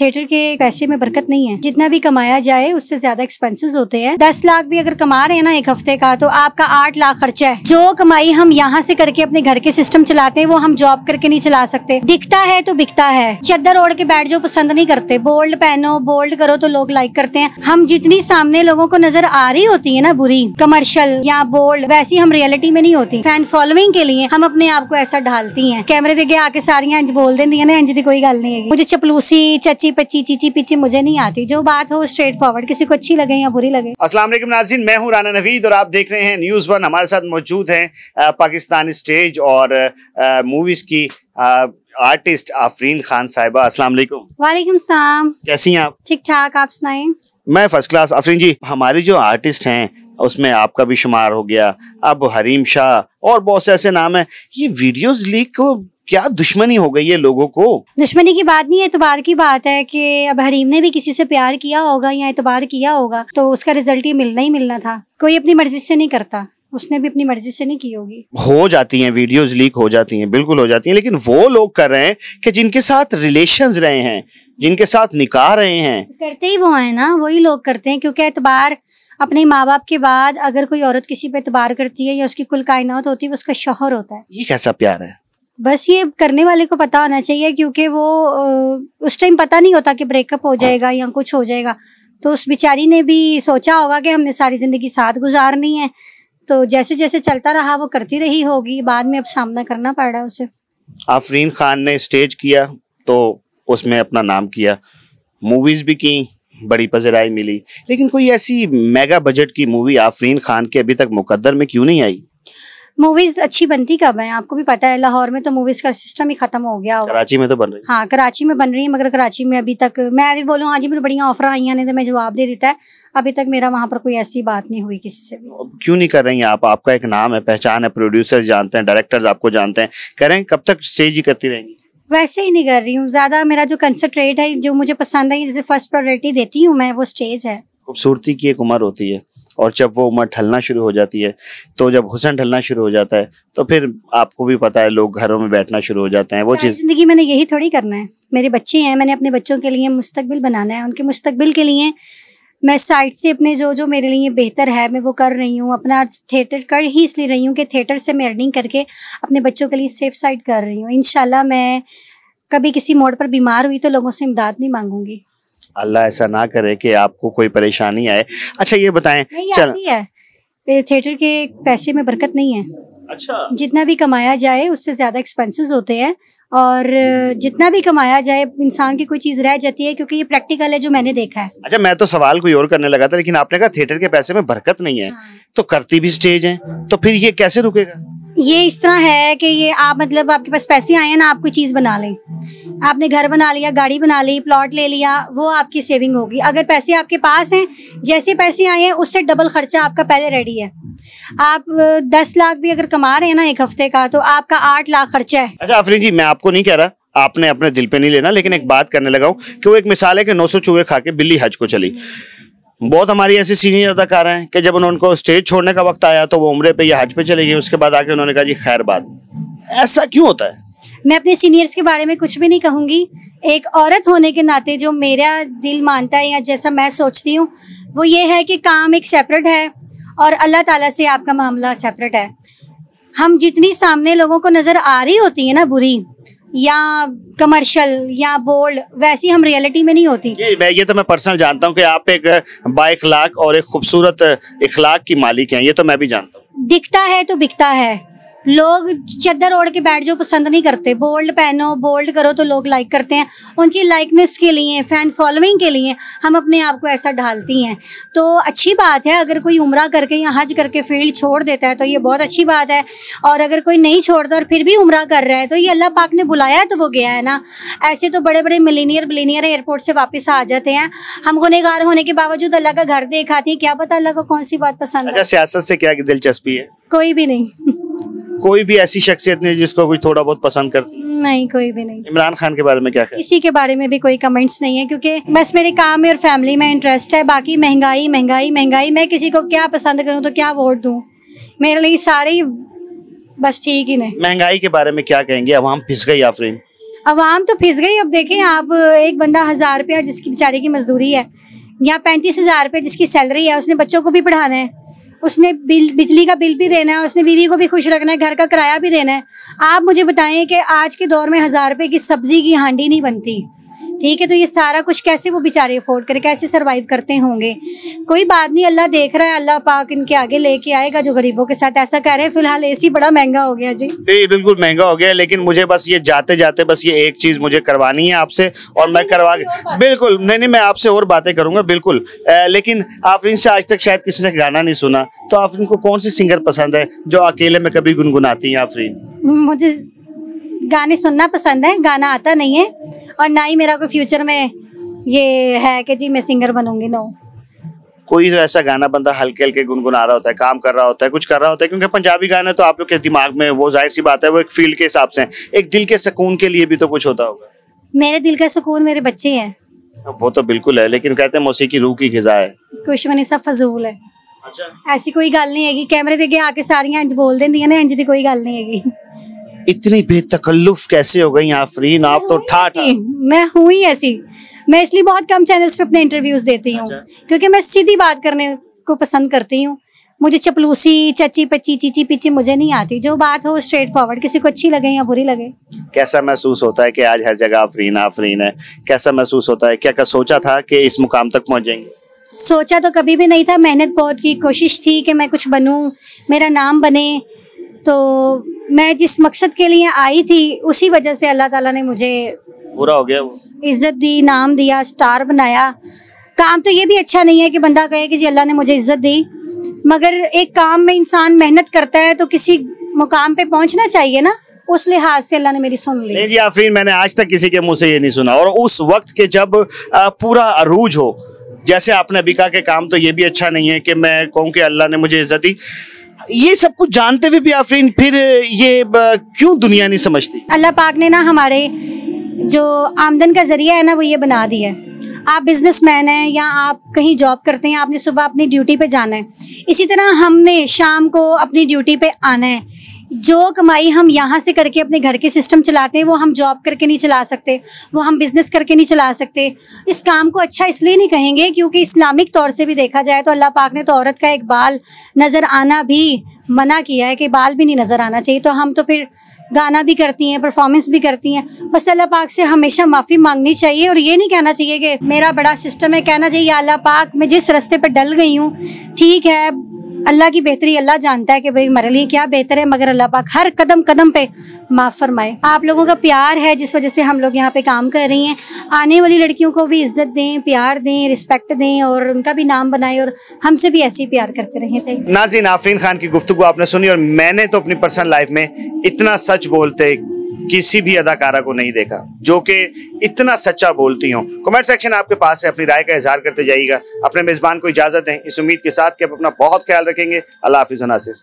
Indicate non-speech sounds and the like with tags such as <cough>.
Theatre के पैसे में बरकत नहीं है जितना भी कमाया जाए उससे ज्यादा एक्सपेंसेस होते हैं दस लाख भी अगर कमा रहे हैं ना एक हफ्ते का तो आपका आठ लाख खर्चा है जो कमाई हम यहाँ से करके अपने घर के सिस्टम चलाते हैं वो हम जॉब करके नहीं चला सकते दिखता है तो बिकता है चद्दर ओढ़ के बैठ जाओ पसंद नहीं करते बोल्ड पहनो बोल्ड करो तो लोग लाइक करते हैं हम जितनी सामने लोगों को नजर आ रही होती है ना बुरी कमर्शियल या बोल्ड वैसी हम रियलिटी में नहीं होती फैन फॉलोइंग के लिए हम अपने आप को ऐसा ढालती है कैमरे देखे आके सारियां बोल देंदी है ना इंज की कोई गल नहीं है मुझे चपलूसी चच कच्ची पच्ची चीची पीछे मुझे नहीं आती जो बात हो स्ट्रेट फॉरवर्ड किसी को अच्छी लगे या बुरी लगे असला नाजीन मैं हूँ राना नवीद और आप देख रहे हैं न्यूज वन हमारे साथ मौजूद है पाकिस्तान स्टेज और मूवीज की आर्टिस्ट आफरीन खान साहिबा अस्सलाम वालेकुम सलाम कैसी हैं आप ठीक ठाक आप सुनाएं मैं फर्स्ट क्लास आफरीन जी हमारे जो आर्टिस्ट हैं उसमें आपका भी शुमार हो गया अब हरीम शाह और बहुत से ऐसे नाम है ये वीडियोस लीक को क्या दुश्मनी हो गई है लोगों को दुश्मनी की बात नहीं है एतबार की बात है कि अब हरीम ने भी किसी से प्यार किया होगा या एतबार किया होगा तो उसका रिजल्ट ये मिलना ही मिलना था कोई अपनी मर्जी से नहीं करता उसने भी अपनी मर्जी से नहीं की होगी हो जाती हैं वीडियोस लीक हो जाती हैं बिल्कुल हो जाती हैं लेकिन वो लोग कर रहे हैं कि जिनके साथ रिलेशंस रहे हैं जिनके साथ निकाह रहे हैं करते ही वो है ना वही लोग करते हैं क्योंकि एतबार अपने माँ बाप के बाद अगर कोई औरत किसी पे एतबार करती है या उसकी कुल कायनात होती है उसका शोहर होता है ये कैसा प्यार है बस ये करने वाले को पता होना चाहिए क्योंकि वो उस टाइम पता नहीं होता कि ब्रेकअप हो जाएगा या कुछ हो जाएगा तो उस बेचारी ने भी सोचा होगा कि हमने सारी ज़िंदगी साथ गुजारनी है तो जैसे जैसे चलता रहा वो करती रही होगी बाद में अब सामना करना पड़ रहा है उसे आफरीन खान ने स्टेज किया तो उसमें अपना नाम किया मूवीज़ भी की बड़ी पजराई मिली लेकिन कोई ऐसी मेगा बजट की मूवी आफरीन खान के अभी तक मुकद्दर में क्यों नहीं आई मूवीज अच्छी बनती कब है आपको भी पता है लाहौर में तो मूवीज का सिस्टम ही खत्म हो गया कराची में तो बन रही हाँ कराची में बन रही है मगर कराची में अभी तक मैं अभी बोलूँ आज मेरे बढ़िया ऑफर आई हैं तो मैं जवाब दे देता है अभी तक मेरा वहाँ पर कोई ऐसी बात नहीं हुई किसी से क्यूँ क्यों नहीं कर रही आप आपका एक नाम है पहचान है प्रोड्यूसर जानते हैं डायरेक्टर्स आपको जानते हैं कह रहे हैं कब तक स्टेज ही करती रहेंगी वैसे ही नहीं कर रही हूँ ज़्यादा मेरा जो कंसनट्रेट है जो मुझे पसंद है जैसे फर्स्ट प्रायोरिटी देती हूँ मैं वो स्टेज है खूबसूरती की एक उम्र होती है और जब वो उम्र ढलना शुरू हो जाती है तो जब हुसन ढलना शुरू हो जाता है तो फिर आपको भी पता है लोग घरों में बैठना शुरू हो जाते हैं वो चीज़ ज़िंदगी मैंने यही थोड़ी करना है मेरे बच्चे हैं मैंने अपने बच्चों के लिए मुस्तबिल बनाना है उनके मुस्तबिल के लिए मैं साइड से अपने जो जो मेरे लिए बेहतर है मैं वो कर रही हूँ अपना थिएटर कर ही इसलिए रही हूँ कि थिएटर से मैं अर्निंग करके अपने बच्चों के लिए सेफ साइड कर रही हूँ इन मैं कभी किसी मोड़ पर बीमार हुई तो लोगों से इमदाद नहीं मांगूंगी अल्लाह ऐसा ना करे कि आपको कोई परेशानी आए अच्छा ये बताएं चल थिएटर के पैसे में बरकत नहीं है अच्छा जितना भी कमाया जाए उससे ज्यादा एक्सपेंसेस होते हैं और जितना भी कमाया जाए इंसान की कोई चीज रह जाती है क्योंकि ये प्रैक्टिकल है जो मैंने देखा है अच्छा मैं तो सवाल कोई और करने लगा था लेकिन आपने कहा थिएटर के पैसे में बरकत नहीं है हाँ। तो करती भी स्टेज है तो फिर ये कैसे रुकेगा ये इस तरह है कि ये आप मतलब आपके पास पैसे आए हैं ना आप कोई चीज़ बना लें आपने घर बना लिया गाड़ी बना ली प्लॉट ले लिया वो आपकी सेविंग होगी अगर पैसे आपके पास हैं जैसे पैसे आए हैं उससे डबल खर्चा आपका पहले रेडी है आप दस लाख भी अगर कमा रहे हैं ना एक हफ्ते का तो आपका आठ लाख खर्चा है अच्छा आफरीन जी मैं आपको नहीं कह रहा आपने अपने दिल पे नहीं लेना लेकिन एक बात करने लगा हूँ कि वो एक मिसाल है कि नौ सौ चूहे खा के बिल्ली हज को चली बहुत हमारी ऐसी सीनियर अदाकार हैं कि जब उन्होंने स्टेज छोड़ने का वक्त आया तो वो उम्र पे या हज पे चले गए उसके बाद आके उन्होंने कहा जी खैर बात ऐसा क्यों होता है मैं अपने सीनियर्स के बारे में कुछ भी नहीं कहूँगी एक औरत होने के नाते जो मेरा दिल मानता है या जैसा मैं सोचती हूँ वो ये है कि काम एक सेपरेट है और अल्लाह ताला से आपका मामला सेपरेट है हम जितनी सामने लोगों को नज़र आ रही होती है ना बुरी या कमर्शियल या बोल्ड वैसी हम रियलिटी में नहीं होती ये मैं ये तो मैं पर्सनल जानता हूँ कि आप एक बाखलाक और एक खूबसूरत इखलाक की मालिक हैं ये तो मैं भी जानता हूँ दिखता है तो बिकता है लोग चद्दर ओढ़ के बैठ जाओ पसंद नहीं करते बोल्ड पहनो बोल्ड करो तो लोग लाइक करते हैं उनकी लाइकनेस के लिए फ़ैन फॉलोइंग के लिए हम अपने आप को ऐसा ढालती हैं तो अच्छी बात है अगर कोई उम्र करके या हज करके फील्ड छोड़ देता है तो ये बहुत अच्छी बात है और अगर कोई नहीं छोड़ता और फिर भी उम्र कर रहा है तो ये अल्लाह पाक ने बुलाया है तो वो गया है ना ऐसे तो बड़े बड़े मिलीनियर बिलीनियर एयरपोर्ट से वापस आ जाते हैं हम गुनहगार होने के बावजूद अल्लाह का घर देखाती है क्या पता अल्लाह को कौन सी बात पसंद अच्छा, है सियासत से क्या दिलचस्पी है कोई भी नहीं <laughs> कोई भी ऐसी शख्सियत नहीं जिसको कोई थोड़ा बहुत पसंद करती नहीं कोई भी नहीं इमरान खान के बारे में क्या इसी के बारे में भी कोई कमेंट्स नहीं है क्योंकि बस मेरे काम में और फैमिली में इंटरेस्ट है बाकी महंगाई महंगाई महंगाई मैं किसी को क्या पसंद करूँ तो क्या वोट दू मेरे लिए सारे बस ठीक ही नहीं महंगाई के बारे में क्या कहेंगे अवाम फिस गई आफरीन अवाम तो फिस गई अब देखें आप एक बंदा हज़ार रुपया जिसकी बेचारे की मजदूरी है या पैंतीस हज़ार रुपये जिसकी सैलरी है उसने बच्चों को भी पढ़ाना है उसने बिल बिजली का बिल भी देना है उसने बीवी को भी खुश रखना है घर का किराया भी देना है आप मुझे बताएं कि आज के दौर में हज़ार रुपये की सब्ज़ी की हांडी नहीं बनती ठीक है तो ये सारा कुछ कैसे वो बेचारे अफोर्ड करें कैसे सरवाइव करते होंगे कोई बात नहीं अल्लाह देख रहा है अल्लाह पाक इनके आगे लेके आएगा जो गरीबों के साथ ऐसा कह रहे हैं फिलहाल ए बड़ा महंगा हो गया जी जी बिल्कुल महंगा हो गया लेकिन मुझे बस ये जाते जाते बस ये एक चीज मुझे करवानी है आपसे और मैं करवा बिल्कुल नहीं नहीं मैं आपसे और बातें करूंगा बिल्कुल लेकिन आफरीन से आज तक शायद किसी ने गाना नहीं सुना तो आफरीन को कौन सी सिंगर पसंद है जो अकेले में कभी गुनगुनाती है आफरीन मुझे गाने सुनना पसंद है गाना आता नहीं है और ना ही मेरा कोई फ्यूचर में ये है कि जी मैं सिंगर बनूंगी नो कोई तो ऐसा गाना बंदा हल्के हल्के गुनगुना रहा होता है काम कर रहा होता है कुछ कर रहा होता है क्योंकि पंजाबी गाने तो आप लोग के दिमाग में वो जाहिर सी बात है वो एक फील्ड के हिसाब से एक दिल के सुकून के लिए भी तो कुछ होता होगा मेरे दिल का सुकून मेरे बच्चे हैं वो तो बिल्कुल है लेकिन कहते हैं की रूह की गजा है दुश्मनी सब फजूल है अच्छा ऐसी कोई गल नहीं है कैमरे देखे आके ਆ इंज बोल दें ਬੋਲ ਦਿੰਦੀਆਂ ਨੇ ਇੰਜ ਦੀ ਕੋਈ ਗੱਲ इतनी बेतकल्लुफ कैसे हो गई आफरीन आप तो ठाठ मैं हूँ ही ऐसी मैं इसलिए बहुत कम चैनल्स पे अपने इंटरव्यूज देती हूँ अच्छा। क्योंकि मैं सीधी बात करने को पसंद करती हूँ मुझे चपलूसी चची पची चीची पीची मुझे नहीं आती जो बात हो स्ट्रेट फॉरवर्ड किसी को अच्छी लगे या बुरी लगे कैसा महसूस होता है कि आज हर जगह आफरीन आफरीन है कैसा महसूस होता है क्या क्या सोचा था कि इस मुकाम तक पहुंचेंगे सोचा तो कभी भी नहीं था मेहनत बहुत की कोशिश थी कि मैं कुछ बनूँ मेरा नाम बने तो मैं जिस मकसद के लिए आई थी उसी वजह से अल्लाह ताला ने मुझे पूरा हो गया वो इज्जत दी नाम दिया स्टार बनाया काम तो ये भी अच्छा नहीं है कि बंदा कहे कि जी अल्लाह ने मुझे इज्जत दी मगर एक काम में इंसान मेहनत करता है तो किसी मुकाम पे पहुंचना चाहिए ना उस लिहाज से अल्लाह ने मेरी सुन ली जी आफरीन मैंने आज तक किसी के मुंह से ये नहीं सुना और उस वक्त के जब पूरा अरूज हो जैसे आपने अभी कहा कि काम तो ये भी अच्छा नहीं है कि मैं कहूँ कि अल्लाह ने मुझे इज्जत दी ये सब कुछ जानते हुए भी आफरीन फिर ये क्यों दुनिया नहीं समझती अल्लाह पाक ने ना हमारे जो आमदन का जरिया है ना वो ये बना दिया है आप बिजनेसमैन हैं या आप कहीं जॉब करते हैं आपने सुबह अपनी ड्यूटी पे जाना है इसी तरह हमने शाम को अपनी ड्यूटी पे आना है जो कमाई हम यहाँ से करके अपने घर के सिस्टम चलाते हैं वो हम जॉब करके नहीं चला सकते वो हम बिज़नेस करके नहीं चला सकते इस काम को अच्छा इसलिए नहीं कहेंगे क्योंकि इस्लामिक तौर से भी देखा जाए तो अल्लाह पाक ने तो औरत का एक बाल नज़र आना भी मना किया है कि बाल भी नहीं नज़र आना चाहिए तो हम तो फिर गाना भी करती हैं परफॉर्मेंस भी करती हैं बस अल्लाह पाक से हमेशा माफ़ी मांगनी चाहिए और ये नहीं कहना चाहिए कि मेरा बड़ा सिस्टम है कहना चाहिए अल्लाह पाक मैं जिस रस्ते पर डल गई हूँ ठीक है अल्लाह की बेहतरी अल्लाह जानता है कि भाई हमारे लिए क्या बेहतर है मगर अल्लाह पाक हर कदम कदम पे माफ़ फरमाए आप लोगों का प्यार है जिस वजह से हम लोग यहाँ पे काम कर रही हैं आने वाली लड़कियों को भी इज्जत दें प्यार दें रिस्पेक्ट दें और उनका भी नाम बनाएं और हमसे भी ऐसे ही प्यार करते रहें नाजिन आफरीन खान की गुफ्तु आपने सुनी और मैंने तो अपनी पर्सनल लाइफ में इतना सच बोलते किसी भी अदाकारा को नहीं देखा जो कि इतना सच्चा बोलती हूँ कमेंट सेक्शन आपके पास है अपनी राय का इजहार करते जाइएगा अपने मेज़बान को इजाज़त दें इस उम्मीद के साथ कि आप अपना बहुत ख्याल रखेंगे अल्लाह हाफिज़ नासिर